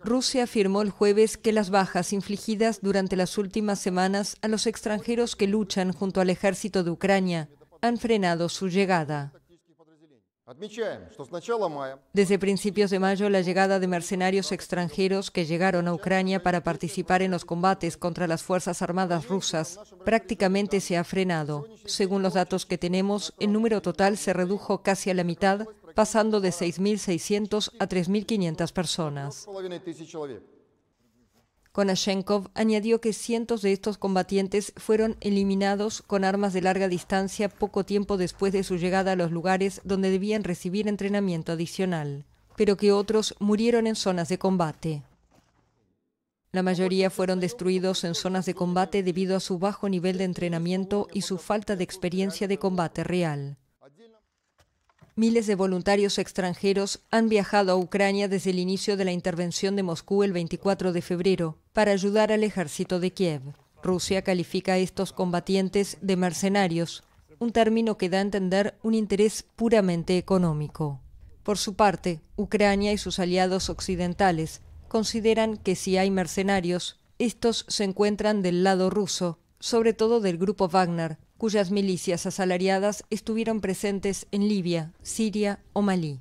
Rusia afirmó el jueves que las bajas infligidas durante las últimas semanas a los extranjeros que luchan junto al ejército de Ucrania han frenado su llegada. Desde principios de mayo, la llegada de mercenarios extranjeros que llegaron a Ucrania para participar en los combates contra las Fuerzas Armadas rusas prácticamente se ha frenado. Según los datos que tenemos, el número total se redujo casi a la mitad pasando de 6.600 a 3.500 personas. Konashenkov añadió que cientos de estos combatientes fueron eliminados con armas de larga distancia poco tiempo después de su llegada a los lugares donde debían recibir entrenamiento adicional, pero que otros murieron en zonas de combate. La mayoría fueron destruidos en zonas de combate debido a su bajo nivel de entrenamiento y su falta de experiencia de combate real. Miles de voluntarios extranjeros han viajado a Ucrania desde el inicio de la intervención de Moscú el 24 de febrero para ayudar al ejército de Kiev. Rusia califica a estos combatientes de mercenarios, un término que da a entender un interés puramente económico. Por su parte, Ucrania y sus aliados occidentales consideran que si hay mercenarios, estos se encuentran del lado ruso, sobre todo del grupo Wagner, cuyas milicias asalariadas estuvieron presentes en Libia, Siria o Malí.